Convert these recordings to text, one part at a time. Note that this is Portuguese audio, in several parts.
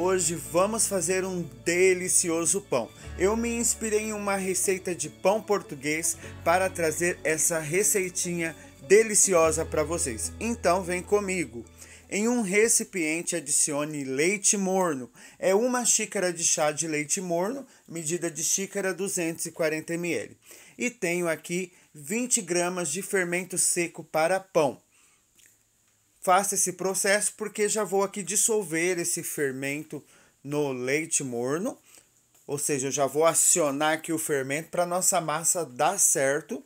Hoje vamos fazer um delicioso pão. Eu me inspirei em uma receita de pão português para trazer essa receitinha deliciosa para vocês. Então vem comigo. Em um recipiente adicione leite morno. É uma xícara de chá de leite morno, medida de xícara 240 ml. E tenho aqui 20 gramas de fermento seco para pão faça esse processo porque já vou aqui dissolver esse fermento no leite morno, ou seja, eu já vou acionar aqui o fermento para nossa massa dar certo,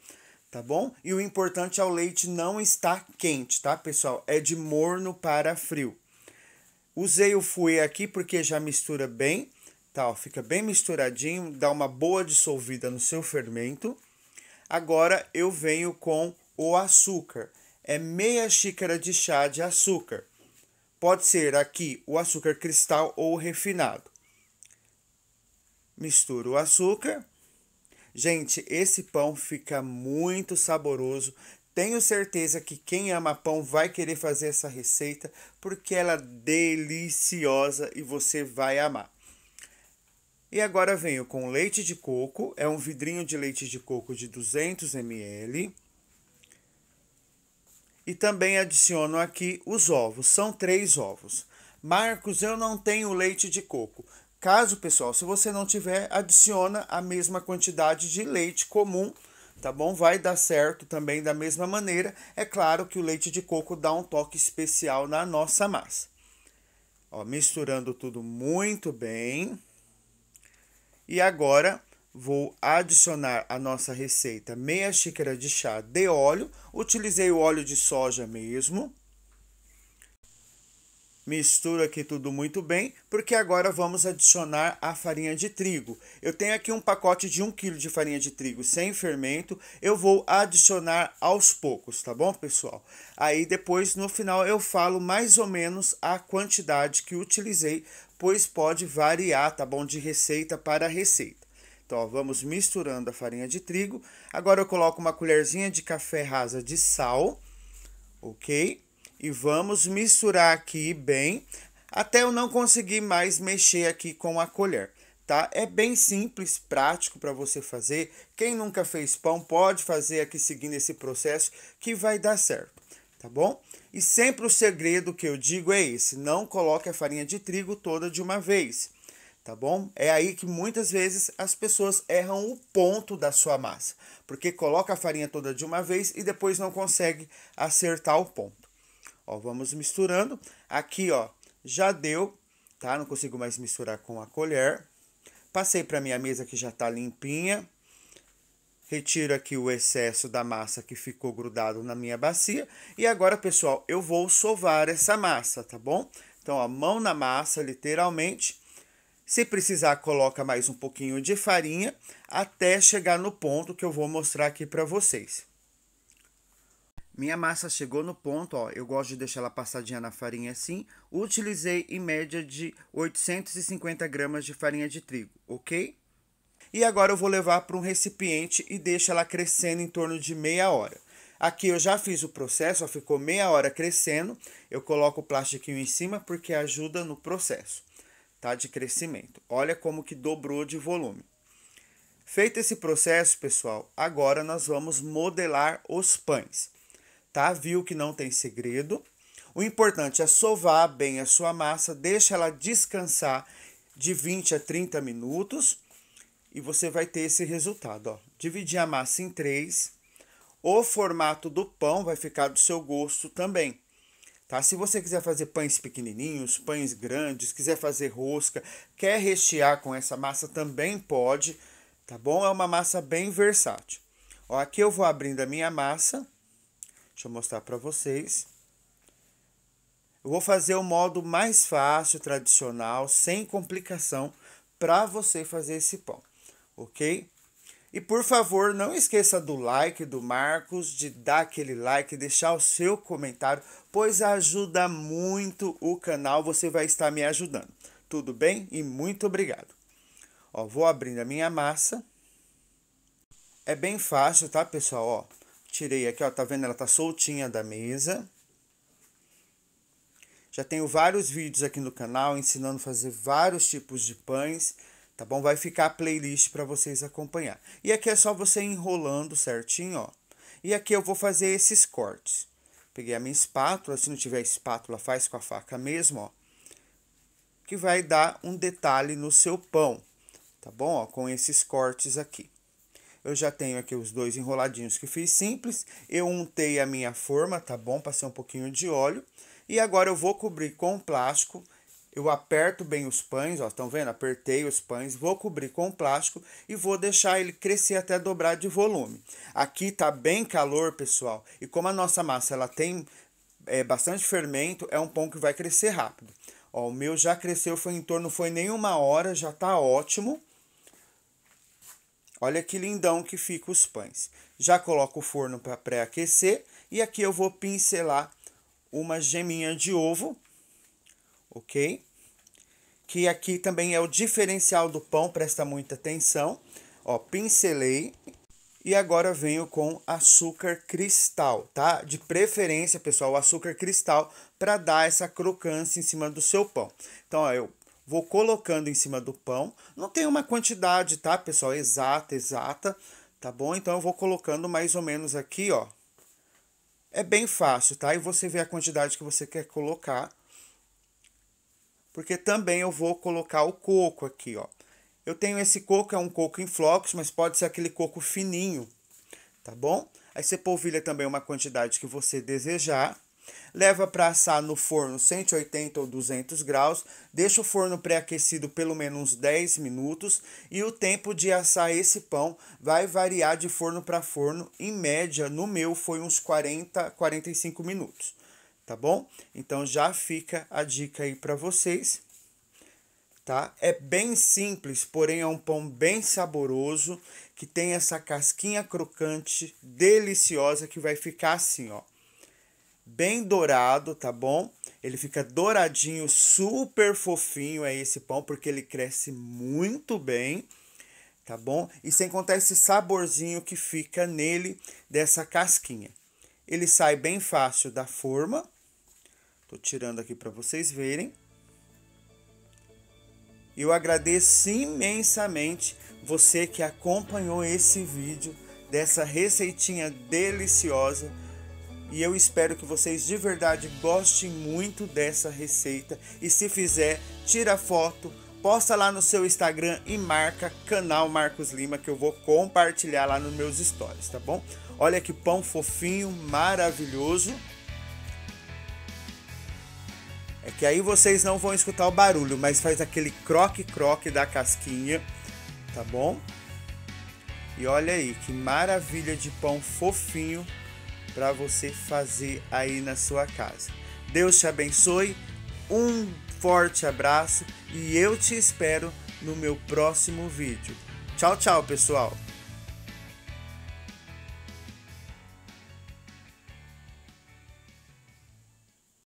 tá bom? E o importante é o leite não estar quente, tá, pessoal? É de morno para frio. Usei o fouet aqui porque já mistura bem, tá? Ó, fica bem misturadinho, dá uma boa dissolvida no seu fermento. Agora eu venho com o açúcar é meia xícara de chá de açúcar. Pode ser aqui o açúcar cristal ou refinado. Misturo o açúcar. Gente, esse pão fica muito saboroso. Tenho certeza que quem ama pão vai querer fazer essa receita porque ela é deliciosa e você vai amar. E agora venho com leite de coco, é um vidrinho de leite de coco de 200 ml. E também adiciono aqui os ovos, são três ovos. Marcos, eu não tenho leite de coco. Caso, pessoal, se você não tiver, adiciona a mesma quantidade de leite comum, tá bom? Vai dar certo também da mesma maneira. É claro que o leite de coco dá um toque especial na nossa massa. Ó, misturando tudo muito bem. E agora Vou adicionar à nossa receita meia xícara de chá de óleo. Utilizei o óleo de soja mesmo. Misturo aqui tudo muito bem, porque agora vamos adicionar a farinha de trigo. Eu tenho aqui um pacote de 1 kg de farinha de trigo sem fermento. Eu vou adicionar aos poucos, tá bom, pessoal? Aí depois, no final, eu falo mais ou menos a quantidade que utilizei, pois pode variar, tá bom, de receita para receita. Então, vamos misturando a farinha de trigo. Agora eu coloco uma colherzinha de café rasa de sal, ok? E vamos misturar aqui bem, até eu não conseguir mais mexer aqui com a colher. Tá? É bem simples, prático para você fazer. Quem nunca fez pão pode fazer aqui seguindo esse processo que vai dar certo, tá bom? E sempre o segredo que eu digo é esse: não coloque a farinha de trigo toda de uma vez tá bom? É aí que muitas vezes as pessoas erram o ponto da sua massa, porque coloca a farinha toda de uma vez e depois não consegue acertar o ponto. Ó, vamos misturando. Aqui, ó, já deu, tá? Não consigo mais misturar com a colher. Passei para minha mesa que já tá limpinha. Retiro aqui o excesso da massa que ficou grudado na minha bacia. E agora, pessoal, eu vou sovar essa massa, tá bom? Então, a mão na massa, literalmente se precisar, coloca mais um pouquinho de farinha até chegar no ponto que eu vou mostrar aqui para vocês. Minha massa chegou no ponto, ó, eu gosto de deixar ela passadinha na farinha assim. Utilizei em média de 850 gramas de farinha de trigo, ok? E agora eu vou levar para um recipiente e deixo ela crescendo em torno de meia hora. Aqui eu já fiz o processo, ó, ficou meia hora crescendo. Eu coloco o plastiquinho em cima porque ajuda no processo tá? de crescimento. Olha como que dobrou de volume. Feito esse processo, pessoal, agora nós vamos modelar os pães. Tá? Viu que não tem segredo. O importante é sovar bem a sua massa, deixa ela descansar de 20 a 30 minutos e você vai ter esse resultado. Ó. Dividir a massa em três. O formato do pão vai ficar do seu gosto também. Tá? Se você quiser fazer pães pequenininhos, pães grandes, quiser fazer rosca, quer rechear com essa massa também pode, tá bom? É uma massa bem versátil. Ó, aqui eu vou abrindo a minha massa. Deixa eu mostrar para vocês. Eu vou fazer o modo mais fácil, tradicional, sem complicação, para você fazer esse pão, ok? E por favor, não esqueça do like do Marcos, de dar aquele like, deixar o seu comentário, pois ajuda muito o canal, você vai estar me ajudando. Tudo bem? E muito obrigado. Ó, vou abrindo a minha massa. É bem fácil, tá, pessoal? Ó, tirei aqui, ó, tá vendo? Ela tá soltinha da mesa. Já tenho vários vídeos aqui no canal ensinando a fazer vários tipos de pães tá bom? Vai ficar a playlist para vocês acompanhar. E aqui é só você enrolando certinho, ó. E aqui eu vou fazer esses cortes. Peguei a minha espátula, se não tiver espátula, faz com a faca mesmo, ó. Que vai dar um detalhe no seu pão, tá bom? Ó, com esses cortes aqui. Eu já tenho aqui os dois enroladinhos que fiz simples. Eu untei a minha forma, tá bom? Passei um pouquinho de óleo. E agora eu vou cobrir com plástico eu aperto bem os pães, ó, estão vendo? Apertei os pães, vou cobrir com plástico e vou deixar ele crescer até dobrar de volume. Aqui tá bem calor, pessoal, e como a nossa massa ela tem é, bastante fermento, é um pão que vai crescer rápido. Ó, o meu já cresceu, foi em torno, foi nem uma hora, já tá ótimo. Olha que lindão que fica os pães. Já coloco o forno para pré-aquecer e aqui eu vou pincelar uma geminha de ovo ok? Que aqui também é o diferencial do pão, presta muita atenção. Ó, pincelei e agora venho com açúcar cristal, tá? De preferência, pessoal, açúcar cristal para dar essa crocância em cima do seu pão. Então, ó, eu vou colocando em cima do pão. Não tem uma quantidade, tá, pessoal, exata, exata, tá bom? Então eu vou colocando mais ou menos aqui, ó. É bem fácil, tá? E você vê a quantidade que você quer colocar porque também eu vou colocar o coco aqui, ó. Eu tenho esse coco, é um coco em flocos, mas pode ser aquele coco fininho, tá bom? Aí você polvilha também uma quantidade que você desejar. Leva para assar no forno 180 ou 200 graus, deixa o forno pré-aquecido pelo menos 10 minutos e o tempo de assar esse pão vai variar de forno para forno, em média, no meu foi uns 40, 45 minutos tá bom? Então já fica a dica aí para vocês, tá? É bem simples, porém é um pão bem saboroso que tem essa casquinha crocante deliciosa que vai ficar assim, ó. Bem dourado, tá bom? Ele fica douradinho, super fofinho é esse pão porque ele cresce muito bem tá bom? E sem contar esse saborzinho que fica nele dessa casquinha. Ele sai bem fácil da forma, Estou tirando aqui para vocês verem. Eu agradeço imensamente você que acompanhou esse vídeo dessa receitinha deliciosa e eu espero que vocês de verdade gostem muito dessa receita e se fizer, tira foto, posta lá no seu Instagram e marca canal Marcos Lima que eu vou compartilhar lá nos meus stories, tá bom? Olha que pão fofinho, maravilhoso. É que aí vocês não vão escutar o barulho, mas faz aquele croque-croque da casquinha, tá bom? E olha aí, que maravilha de pão fofinho para você fazer aí na sua casa. Deus te abençoe, um forte abraço e eu te espero no meu próximo vídeo. Tchau, tchau, pessoal!